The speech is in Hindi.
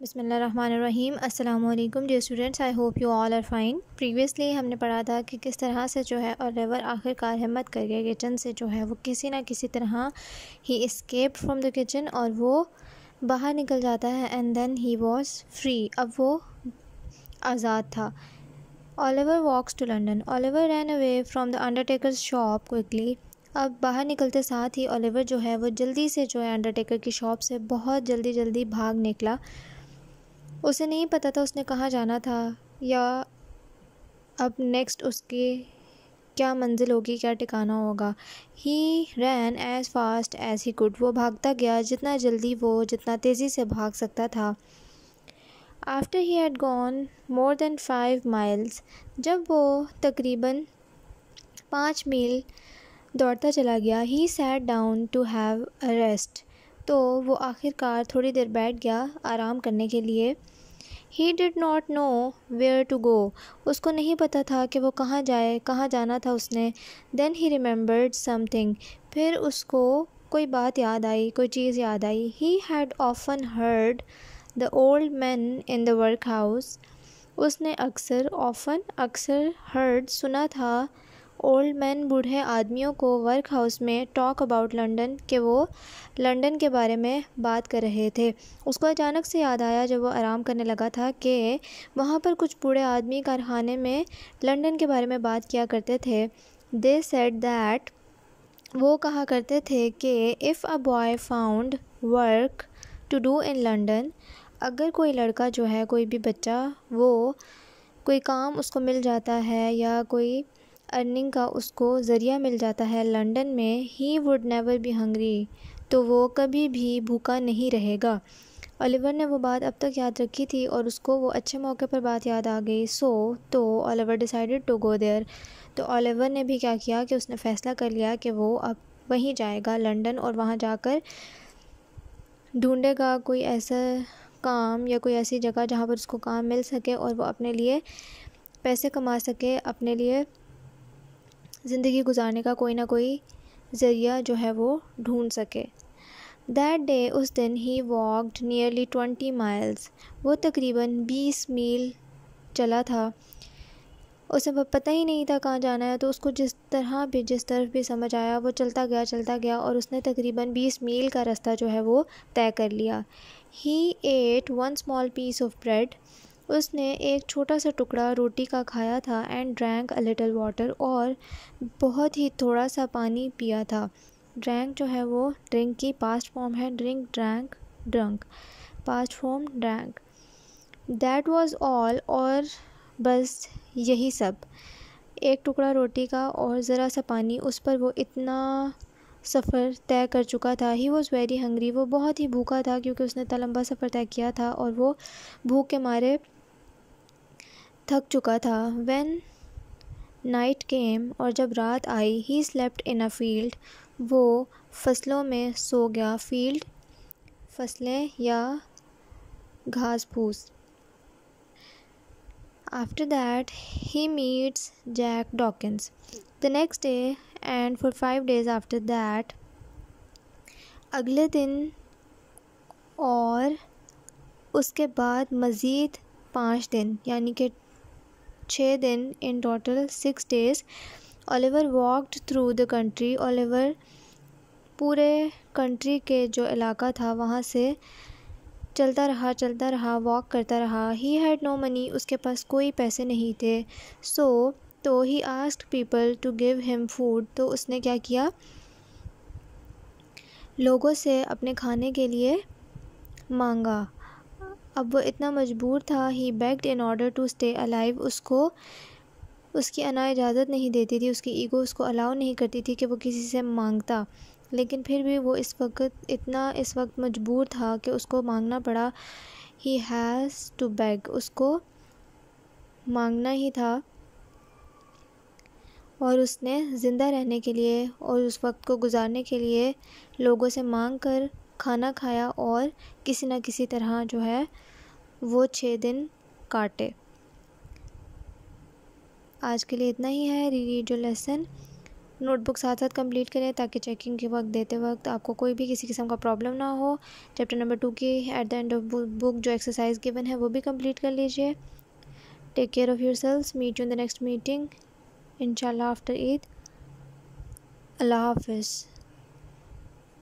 बिसमीम अल्लाम dear students I hope you all are fine previously हमने पढ़ा था कि किस तरह से जो है और लेवर आखिरकार हिम्मत करके किचन से जो है वो किसी ना किसी तरह ही इस्केप फ्रॉम द किचन और वो बाहर निकल जाता है and then he was free अब वो आज़ाद था Oliver walks to London Oliver ran away from the undertaker shop quickly अब बाहर निकलते साथ ही ओलिवर जो है वो जल्दी से जो है अंडरटेकर की शॉप से बहुत जल्दी जल्दी भाग निकला उसे नहीं पता था उसने कहाँ जाना था या अब नेक्स्ट उसके क्या मंजिल होगी क्या ठिकाना होगा he ran as fast as he could वो भागता गया जितना जल्दी वो जितना तेज़ी से भाग सकता था after he had gone more than five miles जब वो तकरीबन पाँच मील दौड़ता चला गया he sat down to have a rest तो वो आखिरकार थोड़ी देर बैठ गया आराम करने के लिए he did not know where to go उसको नहीं पता था कि वो कहाँ जाए कहाँ जाना था उसने देन ही रिमेंबर्ड समथिंग फिर उसको कोई बात याद आई कोई चीज़ याद आई he had often heard the old man in the workhouse उसने अक्सर ऑफन अक्सर हर्ड सुना था ओल्ड मैन बूढ़े आदमियों को वर्क हाउस में टॉक अबाउट लंदन के वो लंदन के बारे में बात कर रहे थे उसको अचानक से याद आया जब वो आराम करने लगा था कि वहाँ पर कुछ बूढ़े आदमी कारखाने में लंदन के बारे में बात किया करते थे दे सेट दैट वो कहा करते थे कि if a boy found work to do in London अगर कोई लड़का जो है कोई भी बच्चा वो कोई काम उसको मिल जाता है या कोई अर्निंग का उसको ज़रिया मिल जाता है लंदन में he would never be hungry तो वो कभी भी भूखा नहीं रहेगा ओलिवर ने वो बात अब तक याद रखी थी और उसको वो अच्छे मौके पर बात याद आ गई सो तो Oliver decided to go there तो ओलिवर ने भी क्या किया कि उसने फ़ैसला कर लिया कि वो अब वहीं जाएगा लंदन और वहाँ जाकर ढूंढेगा कोई ऐसा काम या कोई ऐसी जगह जहाँ पर उसको काम मिल सके और वो अपने लिए पैसे कमा सके अपने लिए ज़िंदगी गुजारने का कोई ना कोई ज़रिया जो है वो ढूंढ सके दैट डे उस दिन he walked nearly twenty miles वो तकरीबन बीस मील चला था उसे पता ही नहीं था कहाँ जाना है तो उसको जिस तरह भी जिस तरफ भी समझ आया वो चलता गया चलता गया और उसने तकरीबन बीस मील का रास्ता जो है वो तय कर लिया he ate one small piece of bread उसने एक छोटा सा टुकड़ा रोटी का खाया था and drank a little water और बहुत ही थोड़ा सा पानी पिया था ड्रैंक जो है वो ड्रिंक की पास्ट फॉर्म है drink drank drunk past form drank that was all और बस यही सब एक टुकड़ा रोटी का और ज़रा सा पानी उस पर वो इतना सफ़र तय कर चुका था ही वॉज़ वेरी हंग्री वो बहुत ही भूखा था क्योंकि उसने इतना लंबा सफ़र तय किया था और वो भूख के मारे थक चुका था वैन नाइट केम और जब रात आई he slept in a field वो फसलों में सो गया फील्ड फसलें या घास फूस after that he meets Jack Dawkins the next day and for five days after that अगले दिन और उसके बाद मज़ीद पाँच दिन यानी कि छः दिन in total six days Oliver walked through the country Oliver पूरे कंट्री के जो इलाका था वहाँ से चलता रहा चलता रहा वॉक करता रहा ही हैड नो मनी उसके पास कोई पैसे नहीं थे सो so, तो he ask people to give him food तो उसने क्या किया लोगों से अपने खाने के लिए मांगा अब वो इतना मजबूर था he begged in order to stay alive उसको उसकी अना इजाज़त नहीं देती थी उसकी ईगो उसको अलाउ नहीं करती थी कि वो किसी से मांगता लेकिन फिर भी वो इस वक्त इतना इस वक्त मजबूर था कि उसको मांगना पड़ा ही हैज़ टू बैग उसको मांगना ही था और उसने ज़िंदा रहने के लिए और उस वक्त को गुजारने के लिए लोगों से मांग कर खाना खाया और किसी ना किसी तरह जो है वो छः दिन काटे आज के लिए इतना ही है री रीड योर लेसन नोटबुक साथ साथ कंप्लीट करें ताकि चेकिंग के वक्त देते वक्त आपको कोई भी किसी किस्म का प्रॉब्लम ना हो चैप्टर नंबर टू की at the end of book जो एक्सरसाइज गिवन है वो भी कंप्लीट कर लीजिए take care of yourselves meet you in the next meeting इंशाल्लाह आफ्टर ईद अल्लाह हाफिज़